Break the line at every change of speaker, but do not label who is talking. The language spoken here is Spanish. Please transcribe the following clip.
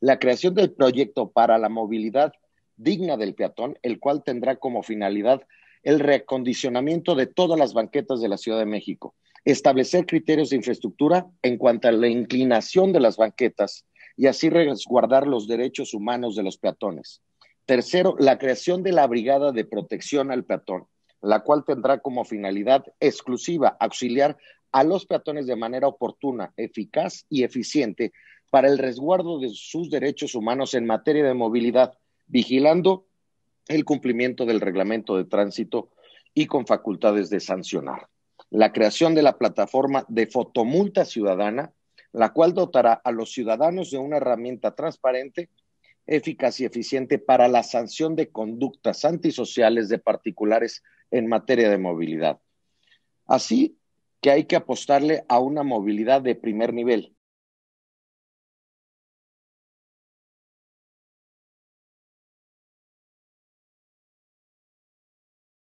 la creación del proyecto para la movilidad digna del peatón, el cual tendrá como finalidad el reacondicionamiento de todas las banquetas de la Ciudad de México, establecer criterios de infraestructura en cuanto a la inclinación de las banquetas y así resguardar los derechos humanos de los peatones. Tercero, la creación de la Brigada de Protección al Peatón, la cual tendrá como finalidad exclusiva auxiliar a los peatones de manera oportuna, eficaz y eficiente para el resguardo de sus derechos humanos en materia de movilidad, vigilando el cumplimiento del reglamento de tránsito y con facultades de sancionar. La creación de la plataforma de fotomulta ciudadana, la cual dotará a los ciudadanos de una herramienta transparente, eficaz y eficiente para la sanción de conductas antisociales de particulares en materia de movilidad. Así que hay que apostarle a una movilidad de primer nivel,